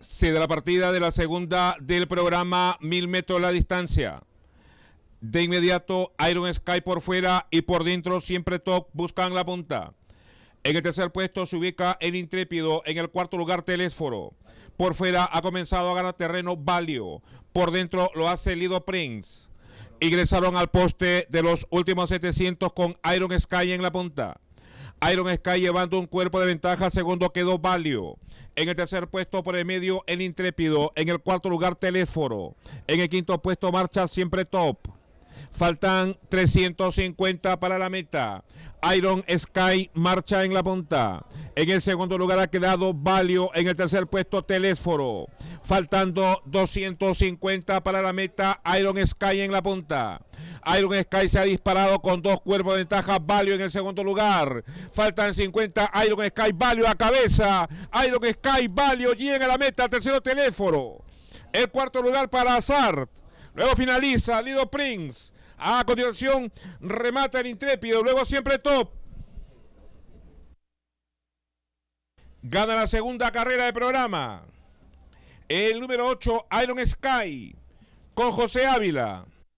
se da la partida de la segunda del programa Mil metros la distancia. De inmediato, Iron Sky por fuera y por dentro siempre top buscan la punta. En el tercer puesto se ubica el Intrépido, en el cuarto lugar Telésforo. Por fuera ha comenzado a ganar terreno Valio, por dentro lo ha salido Prince. Ingresaron al poste de los últimos 700 con Iron Sky en la punta. Iron Sky llevando un cuerpo de ventaja. Segundo quedó Valio. En el tercer puesto por el medio, el Intrépido. En el cuarto lugar, Teléforo. En el quinto puesto, Marcha Siempre Top. Faltan 350 para la meta. Iron Sky marcha en la punta. En el segundo lugar ha quedado Valio. En el tercer puesto, Teléfono. Faltando 250 para la meta. Iron Sky en la punta. Iron Sky se ha disparado con dos cuerpos de ventaja. Valio en el segundo lugar. Faltan 50. Iron Sky, Valio a cabeza. Iron Sky, Valio llega a la meta. Tercero, Teléfono. El cuarto lugar para Azart. Luego finaliza Lido Prince. A continuación remata el intrépido. Luego siempre top. Gana la segunda carrera de programa. El número 8, Iron Sky, con José Ávila.